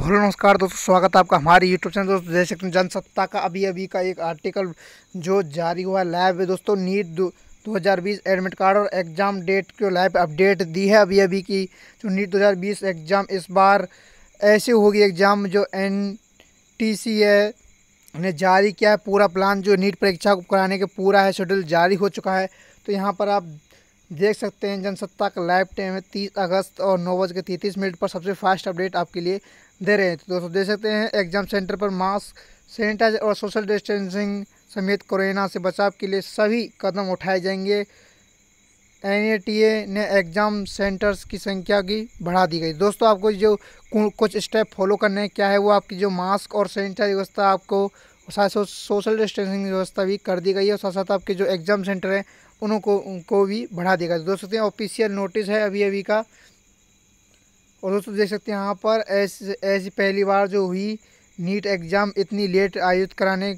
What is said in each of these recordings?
तो हेलो नमस्कार दोस्तों स्वागत है आपका हमारे यूट्यूब चैनल दोस्तों देख सकते हैं जनसत्ता का अभी अभी का एक आर्टिकल जो जारी हुआ लाइव है दोस्तों नीट दो हज़ार बीस एडमिट कार्ड और एग्ज़ाम डेट को लाइव अपडेट दी है अभी अभी की जो तो नीट दो हज़ार बीस एग्ज़ाम इस बार ऐसे होगी एग्ज़ाम जो एन टी सी है ने जारी किया है पूरा प्लान जो नीट परीक्षा को कराने के पूरा है शेड्यूल जारी हो चुका है तो यहाँ पर आप देख सकते हैं जनसत्ता का लाइव टाइम है तीस अगस्त और नौ बज के तैंतीस मिनट पर सबसे फास्ट अपडेट आपके लिए दे रहे हैं तो दोस्तों देख सकते हैं एग्ज़ाम सेंटर पर मास्क सैनिटाइजर और सोशल डिस्टेंसिंग समेत कोरोना से बचाव के लिए सभी कदम उठाए जाएंगे एन ने एग्ज़ाम सेंटर्स की संख्या की बढ़ा दी गई दोस्तों आपको जो कुछ स्टेप फॉलो करने क्या है वो आपकी जो मास्क और सैनिटाइज व्यवस्था आपको साथ सोशल डिस्टेंसिंग व्यवस्था भी कर दी गई है और साथ साथ आपके जो एग्ज़ाम सेंटर हैं उनको उनको भी बढ़ा दिया गया दोस्तों ऑफिशियल नोटिस है अभी अभी का और दोस्तों देख सकते हैं यहाँ पर ऐसी ऐसी पहली बार जो हुई नीट एग्ज़ाम इतनी लेट आयोजित कराने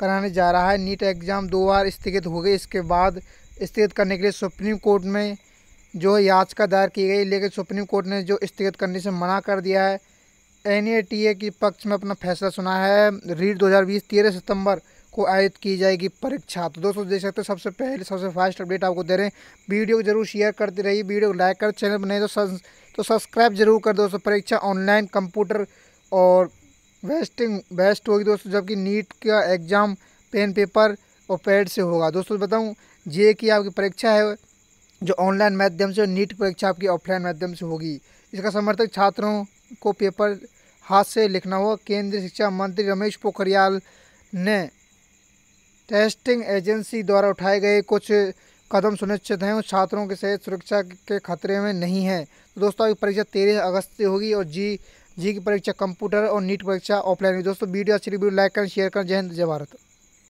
कराने जा रहा है नीट एग्ज़ाम दो बार स्थगित हो गए इसके बाद स्थगित करने के लिए सुप्रीम कोर्ट में जो याचिका दायर की गई लेकिन सुप्रीम कोर्ट ने जो स्थगित करने से मना कर दिया है एन के पक्ष में अपना फैसला सुना है रीट 2020 13 सितंबर को आयोजित की जाएगी परीक्षा तो दोस्तों देख सकते हो सबसे पहले सबसे फास्ट अपडेट आपको दे रहे हैं वीडियो को जरूर शेयर करते रहिए वीडियो को लाइक कर चैनल बनाए तो सब्स, तो सब्सक्राइब जरूर कर दोस्तों परीक्षा ऑनलाइन कंप्यूटर और वेस्टिंग वेस्ट होगी दोस्तों जबकि नीट का एग्ज़ाम पेन पेपर और पैड से होगा दोस्तों बताऊँ जे की आपकी परीक्षा है जो ऑनलाइन माध्यम से नीट परीक्षा आपकी ऑफलाइन माध्यम से होगी इसका समर्थक छात्रों को पेपर हाथ से लिखना होगा केंद्रीय शिक्षा मंत्री रमेश पोखरियाल ने टेस्टिंग एजेंसी द्वारा उठाए गए कुछ कदम सुनिश्चित हैं उन छात्रों के सेहत सुरक्षा के खतरे में नहीं है तो दोस्तों आपकी परीक्षा तेरह अगस्त से होगी और जी जी की परीक्षा कंप्यूटर और नीट परीक्षा ऑफलाइन होगी दोस्तों वीडियो अच्छी वीडियो तो लाइक करें शेयर करें जय हिंद जय भारत